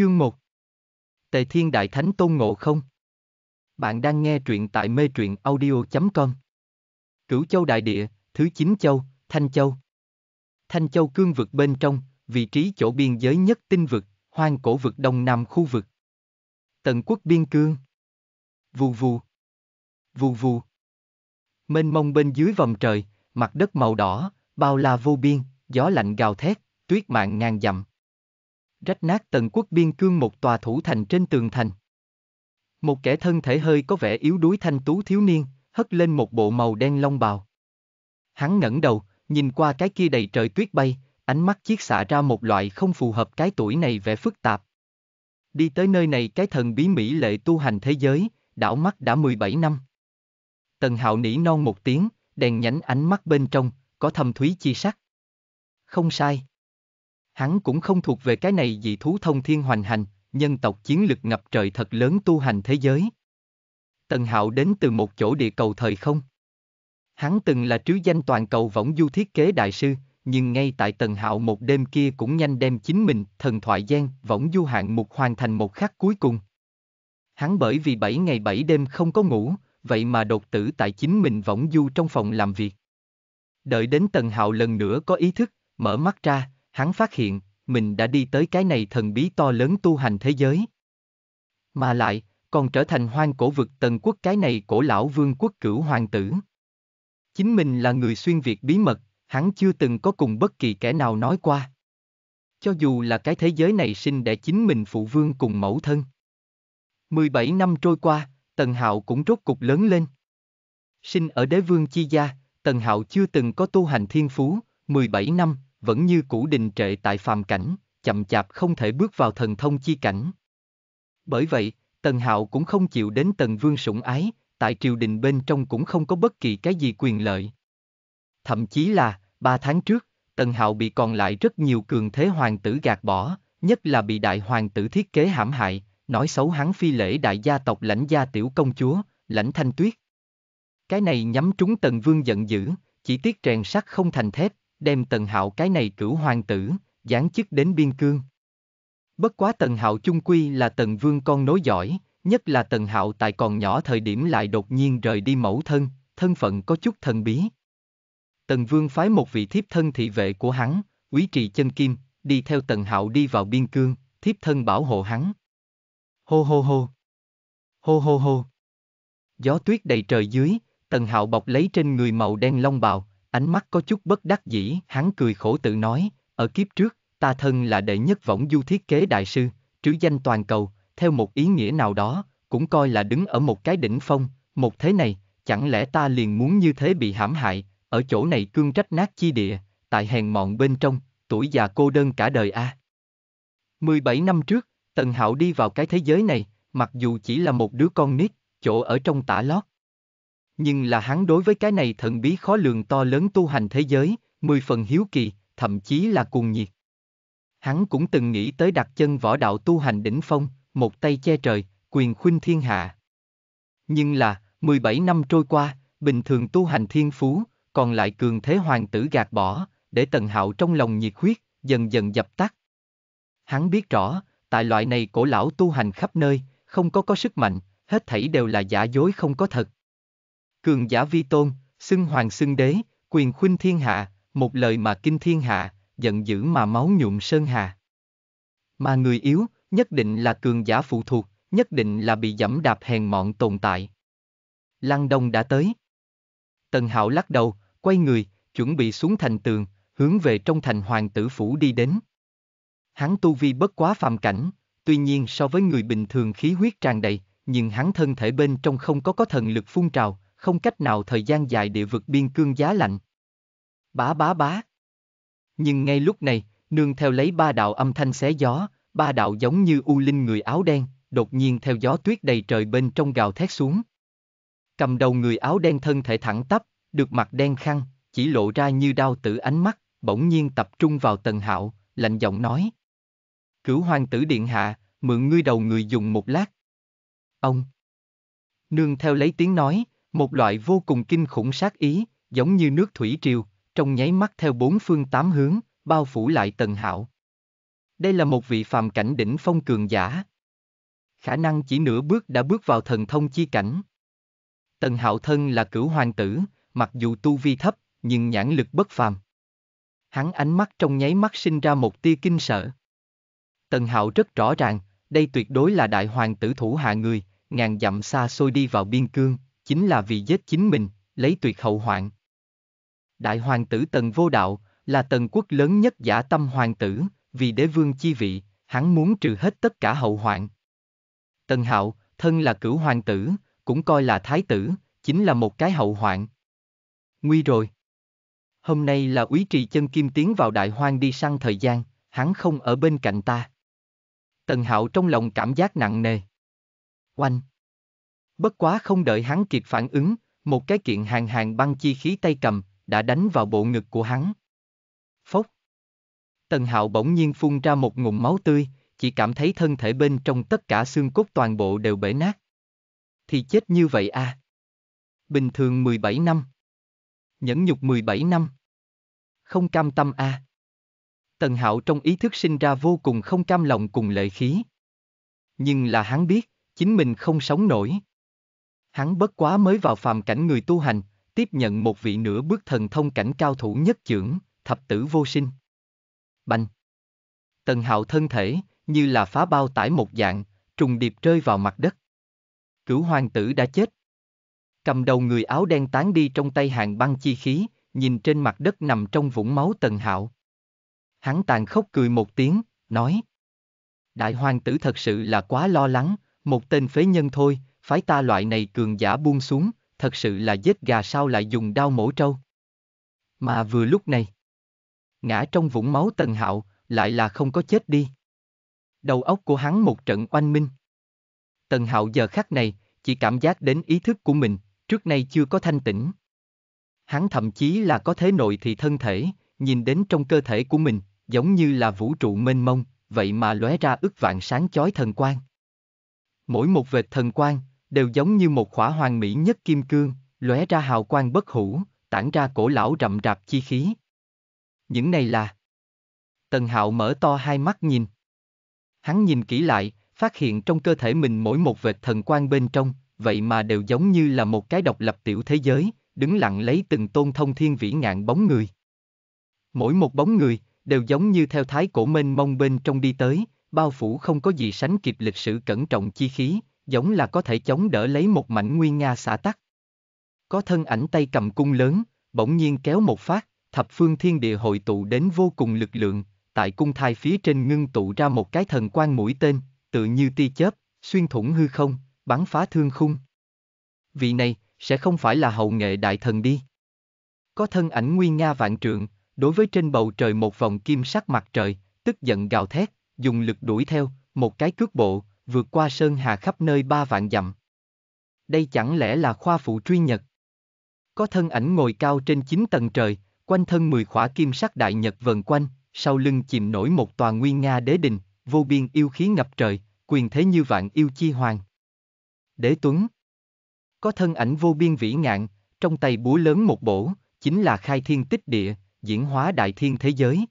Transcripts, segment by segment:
Chương 1 Tề Thiên Đại Thánh Tôn Ngộ Không Bạn đang nghe truyện tại mê truyện audio.com Cửu Châu Đại Địa, Thứ Chín Châu, Thanh Châu Thanh Châu cương vực bên trong, vị trí chỗ biên giới nhất tinh vực, hoang cổ vực đông nam khu vực Tần quốc biên cương Vù vù Vù vù Mênh mông bên dưới vòng trời, mặt đất màu đỏ, bao la vô biên, gió lạnh gào thét, tuyết mạng ngàn dặm rách nát tần quốc biên cương một tòa thủ thành trên tường thành. Một kẻ thân thể hơi có vẻ yếu đuối thanh tú thiếu niên, hất lên một bộ màu đen long bào. Hắn ngẩng đầu, nhìn qua cái kia đầy trời tuyết bay, ánh mắt chiếc xạ ra một loại không phù hợp cái tuổi này vẻ phức tạp. Đi tới nơi này cái thần bí mỹ lệ tu hành thế giới, đảo mắt đã 17 năm. Tần hạo nỉ non một tiếng, đèn nhánh ánh mắt bên trong, có thâm thúy chi sắc. Không sai hắn cũng không thuộc về cái này dị thú thông thiên hoành hành, nhân tộc chiến lực ngập trời thật lớn tu hành thế giới. Tần Hạo đến từ một chỗ địa cầu thời không. Hắn từng là trứ danh toàn cầu võng du thiết kế đại sư, nhưng ngay tại Tần Hạo một đêm kia cũng nhanh đem chính mình, thần thoại gian, võng du hạng mục hoàn thành một khắc cuối cùng. Hắn bởi vì 7 ngày 7 đêm không có ngủ, vậy mà đột tử tại chính mình võng du trong phòng làm việc. Đợi đến Tần Hạo lần nữa có ý thức, mở mắt ra, hắn phát hiện, mình đã đi tới cái này thần bí to lớn tu hành thế giới. Mà lại, còn trở thành hoang cổ vực tần quốc cái này cổ lão vương quốc cửu hoàng tử. Chính mình là người xuyên Việt bí mật, hắn chưa từng có cùng bất kỳ kẻ nào nói qua. Cho dù là cái thế giới này sinh đẻ chính mình phụ vương cùng mẫu thân. 17 năm trôi qua, Tần Hạo cũng rốt cục lớn lên. Sinh ở đế vương chi gia, Tần Hạo chưa từng có tu hành thiên phú, 17 năm, vẫn như cũ đình trệ tại phàm cảnh, chậm chạp không thể bước vào thần thông chi cảnh. Bởi vậy, Tần Hạo cũng không chịu đến Tần Vương sủng ái, tại triều đình bên trong cũng không có bất kỳ cái gì quyền lợi. Thậm chí là, ba tháng trước, Tần Hạo bị còn lại rất nhiều cường thế hoàng tử gạt bỏ, nhất là bị đại hoàng tử thiết kế hãm hại, nói xấu hắn phi lễ đại gia tộc lãnh gia tiểu công chúa, lãnh thanh tuyết. Cái này nhắm trúng Tần Vương giận dữ, chỉ tiếc rèn sắt không thành thép, đem Tần Hạo cái này cửu hoàng tử, giáng chức đến biên cương. Bất quá Tần Hạo chung quy là Tần Vương con nối giỏi, nhất là Tần Hạo tại còn nhỏ thời điểm lại đột nhiên rời đi mẫu thân, thân phận có chút thần bí. Tần Vương phái một vị thiếp thân thị vệ của hắn, quý trì chân kim, đi theo Tần Hạo đi vào biên cương, thiếp thân bảo hộ hắn. Hô hô hô. Hô hô hô. Gió tuyết đầy trời dưới, Tần Hạo bọc lấy trên người màu đen long bào, ánh mắt có chút bất đắc dĩ, hắn cười khổ tự nói, ở kiếp trước, ta thân là đệ nhất võng du thiết kế đại sư, trữ danh toàn cầu, theo một ý nghĩa nào đó, cũng coi là đứng ở một cái đỉnh phong, một thế này, chẳng lẽ ta liền muốn như thế bị hãm hại, ở chỗ này cương trách nát chi địa, tại hèn mọn bên trong, tuổi già cô đơn cả đời a. À. 17 năm trước, Tần Hạo đi vào cái thế giới này, mặc dù chỉ là một đứa con nít, chỗ ở trong tả lót, nhưng là hắn đối với cái này thần bí khó lường to lớn tu hành thế giới, mười phần hiếu kỳ, thậm chí là cuồng nhiệt. Hắn cũng từng nghĩ tới đặt chân võ đạo tu hành đỉnh phong, một tay che trời, quyền khuynh thiên hạ. Nhưng là, 17 năm trôi qua, bình thường tu hành thiên phú, còn lại cường thế hoàng tử gạt bỏ, để tần hạo trong lòng nhiệt huyết, dần dần dập tắt. Hắn biết rõ, tại loại này cổ lão tu hành khắp nơi, không có có sức mạnh, hết thảy đều là giả dối không có thật. Cường giả vi tôn, xưng hoàng xưng đế, quyền khuynh thiên hạ, một lời mà kinh thiên hạ, giận dữ mà máu nhuộm sơn hà. Mà người yếu, nhất định là cường giả phụ thuộc, nhất định là bị dẫm đạp hèn mọn tồn tại. Lăng Đông đã tới. Tần Hạo lắc đầu, quay người, chuẩn bị xuống thành tường, hướng về trong thành hoàng tử phủ đi đến. Hắn tu vi bất quá phàm cảnh, tuy nhiên so với người bình thường khí huyết tràn đầy, nhưng hắn thân thể bên trong không có có thần lực phun trào, không cách nào thời gian dài địa vực biên cương giá lạnh. Bá bá bá. Nhưng ngay lúc này, nương theo lấy ba đạo âm thanh xé gió, ba đạo giống như u linh người áo đen, đột nhiên theo gió tuyết đầy trời bên trong gào thét xuống. Cầm đầu người áo đen thân thể thẳng tắp, được mặt đen khăn, chỉ lộ ra như đau tử ánh mắt, bỗng nhiên tập trung vào tần hạo, lạnh giọng nói. Cửu hoàng tử điện hạ, mượn ngươi đầu người dùng một lát. Ông. Nương theo lấy tiếng nói, một loại vô cùng kinh khủng sát ý, giống như nước thủy triều, trong nháy mắt theo bốn phương tám hướng, bao phủ lại tần hạo. Đây là một vị phàm cảnh đỉnh phong cường giả. Khả năng chỉ nửa bước đã bước vào thần thông chi cảnh. Tần hạo thân là cửu hoàng tử, mặc dù tu vi thấp, nhưng nhãn lực bất phàm. Hắn ánh mắt trong nháy mắt sinh ra một tia kinh sợ. Tần hạo rất rõ ràng, đây tuyệt đối là đại hoàng tử thủ hạ người, ngàn dặm xa xôi đi vào biên cương, chính là vì giết chính mình, lấy tuyệt hậu hoạn. Đại hoàng tử Tần Vô Đạo, là tần quốc lớn nhất giả tâm hoàng tử, vì đế vương chi vị, hắn muốn trừ hết tất cả hậu hoạn. Tần Hạo, thân là cửu hoàng tử, cũng coi là thái tử, chính là một cái hậu hoạn. Nguy rồi. Hôm nay là úy trì chân kim tiến vào đại hoang đi săn thời gian, hắn không ở bên cạnh ta. Tần Hạo trong lòng cảm giác nặng nề. Oanh! Bất quá không đợi hắn kịp phản ứng, một cái kiện hàng hàng băng chi khí tay cầm, đã đánh vào bộ ngực của hắn. Phốc. Tần hạo bỗng nhiên phun ra một ngụm máu tươi, chỉ cảm thấy thân thể bên trong tất cả xương cốt toàn bộ đều bể nát. Thì chết như vậy à. Bình thường 17 năm. Nhẫn nhục 17 năm. Không cam tâm à. Tần hạo trong ý thức sinh ra vô cùng không cam lòng cùng lệ khí. Nhưng là hắn biết, chính mình không sống nổi. Hắn bất quá mới vào phàm cảnh người tu hành, tiếp nhận một vị nửa bước thần thông cảnh cao thủ nhất trưởng, thập tử vô sinh. Bành! Tần hạo thân thể, như là phá bao tải một dạng, trùng điệp rơi vào mặt đất. Cửu hoàng tử đã chết. Cầm đầu người áo đen tán đi trong tay hàng băng chi khí, nhìn trên mặt đất nằm trong vũng máu tần hạo. Hắn tàn khốc cười một tiếng, nói. Đại hoàng tử thật sự là quá lo lắng, một tên phế nhân thôi, phái ta loại này cường giả buông xuống, thật sự là giết gà sao lại dùng đao mổ trâu. Mà vừa lúc này, ngã trong vũng máu tần hạo, lại là không có chết đi. Đầu óc của hắn một trận oanh minh. Tần hạo giờ khắc này, chỉ cảm giác đến ý thức của mình, trước nay chưa có thanh tĩnh. Hắn thậm chí là có thế nội thì thân thể, nhìn đến trong cơ thể của mình, giống như là vũ trụ mênh mông, vậy mà lóe ra ức vạn sáng chói thần quang. Mỗi một vệt thần quang, đều giống như một khỏa hoàng mỹ nhất kim cương, lóe ra hào quang bất hủ, tản ra cổ lão rậm rạp chi khí. Những này là... Tần Hạo mở to hai mắt nhìn. Hắn nhìn kỹ lại, phát hiện trong cơ thể mình mỗi một vệt thần quang bên trong, vậy mà đều giống như là một cái độc lập tiểu thế giới, đứng lặng lấy từng tôn thông thiên vĩ ngạn bóng người. Mỗi một bóng người, đều giống như theo thái cổ mênh mông bên trong đi tới, bao phủ không có gì sánh kịp lịch sử cẩn trọng chi khí, giống là có thể chống đỡ lấy một mảnh nguyên Nga xã tắc. Có thân ảnh tay cầm cung lớn, bỗng nhiên kéo một phát, thập phương thiên địa hội tụ đến vô cùng lực lượng, tại cung thai phía trên ngưng tụ ra một cái thần quan mũi tên, tự như tia chớp, xuyên thủng hư không, bắn phá thương khung. Vị này, sẽ không phải là hậu nghệ đại thần đi. Có thân ảnh nguyên nga vạn trượng, đối với trên bầu trời một vòng kim sắc mặt trời, tức giận gào thét, dùng lực đuổi theo, một cái cước bộ, vượt qua sơn hà khắp nơi ba vạn dặm. Đây chẳng lẽ là khoa phụ truy nhật? Có thân ảnh ngồi cao trên chín tầng trời, quanh thân mười khỏa kim sắc đại nhật vần quanh, sau lưng chìm nổi một tòa nguyên Nga đế đình, vô biên yêu khí ngập trời, quyền thế như vạn yêu chi hoàng. Đế Tuấn Có thân ảnh vô biên vĩ ngạn, trong tay búa lớn một bổ, chính là khai thiên tích địa, diễn hóa đại thiên thế giới.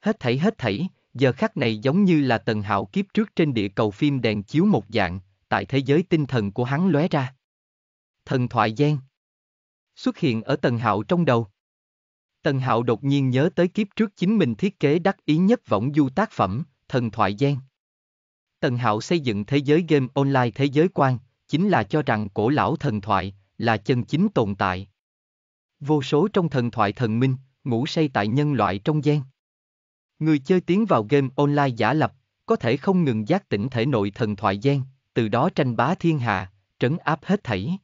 Hết thảy hết thảy, giờ khắc này giống như là tần hạo kiếp trước trên địa cầu phim đèn chiếu một dạng, tại thế giới tinh thần của hắn lóe ra. Thần thoại gian xuất hiện ở tần hạo trong đầu. Tần hạo đột nhiên nhớ tới kiếp trước chính mình thiết kế đắc ý nhất võng du tác phẩm, thần thoại gian Tần hạo xây dựng thế giới game online thế giới quan, chính là cho rằng cổ lão thần thoại là chân chính tồn tại. Vô số trong thần thoại thần minh, ngủ say tại nhân loại trong gian Người chơi tiến vào game online giả lập, có thể không ngừng giác tỉnh thể nội thần thoại gian, từ đó tranh bá thiên hạ, trấn áp hết thảy.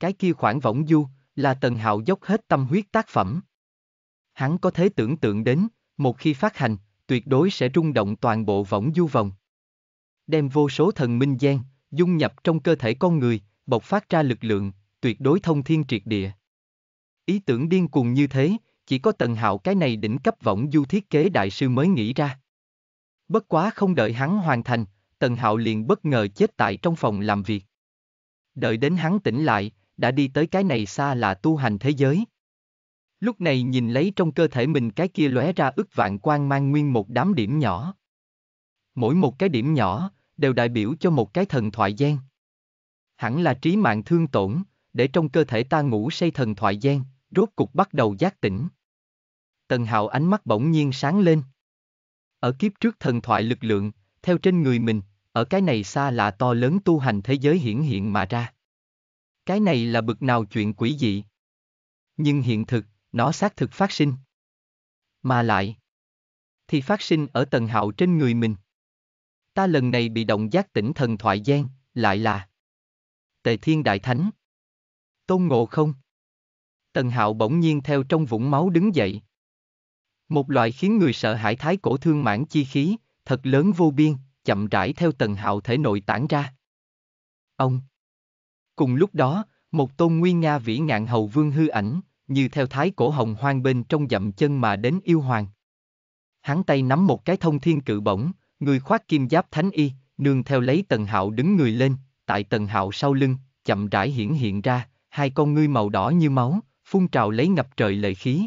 Cái kia khoảng võng du, là Tần Hạo dốc hết tâm huyết tác phẩm. Hắn có thể tưởng tượng đến, một khi phát hành, tuyệt đối sẽ rung động toàn bộ võng du vòng. Đem vô số thần minh gian dung nhập trong cơ thể con người, bộc phát ra lực lượng, tuyệt đối thông thiên triệt địa. Ý tưởng điên cuồng như thế, chỉ có tần hạo cái này đỉnh cấp võng du thiết kế đại sư mới nghĩ ra. Bất quá không đợi hắn hoàn thành, tần hạo liền bất ngờ chết tại trong phòng làm việc. Đợi đến hắn tỉnh lại, đã đi tới cái này xa là tu hành thế giới. Lúc này nhìn lấy trong cơ thể mình cái kia lóe ra ức vạn quan mang nguyên một đám điểm nhỏ. Mỗi một cái điểm nhỏ, đều đại biểu cho một cái thần thoại gian. Hẳn là trí mạng thương tổn, để trong cơ thể ta ngủ say thần thoại gian, rốt cục bắt đầu giác tỉnh. Tần Hạo ánh mắt bỗng nhiên sáng lên. Ở kiếp trước thần thoại lực lượng, theo trên người mình, ở cái này xa lạ to lớn tu hành thế giới hiển hiện mà ra. Cái này là bực nào chuyện quỷ dị. Nhưng hiện thực, nó xác thực phát sinh. Mà lại, thì phát sinh ở tần hạo trên người mình. Ta lần này bị động giác tỉnh thần thoại gian, lại là Tề Thiên Đại Thánh. Tôn Ngộ không? Tần Hạo bỗng nhiên theo trong vũng máu đứng dậy, một loại khiến người sợ hãi thái cổ thương mãn chi khí, thật lớn vô biên, chậm rãi theo tầng hạo thể nội tản ra. Ông Cùng lúc đó, một tôn nguyên Nga vĩ ngạn hầu vương hư ảnh, như theo thái cổ hồng hoang bên trong dậm chân mà đến yêu hoàng. Hắn tay nắm một cái thông thiên cự bổng, người khoác kim giáp thánh y, nương theo lấy tần hạo đứng người lên, tại tần hạo sau lưng, chậm rãi hiển hiện ra, hai con ngươi màu đỏ như máu, phun trào lấy ngập trời lệ khí,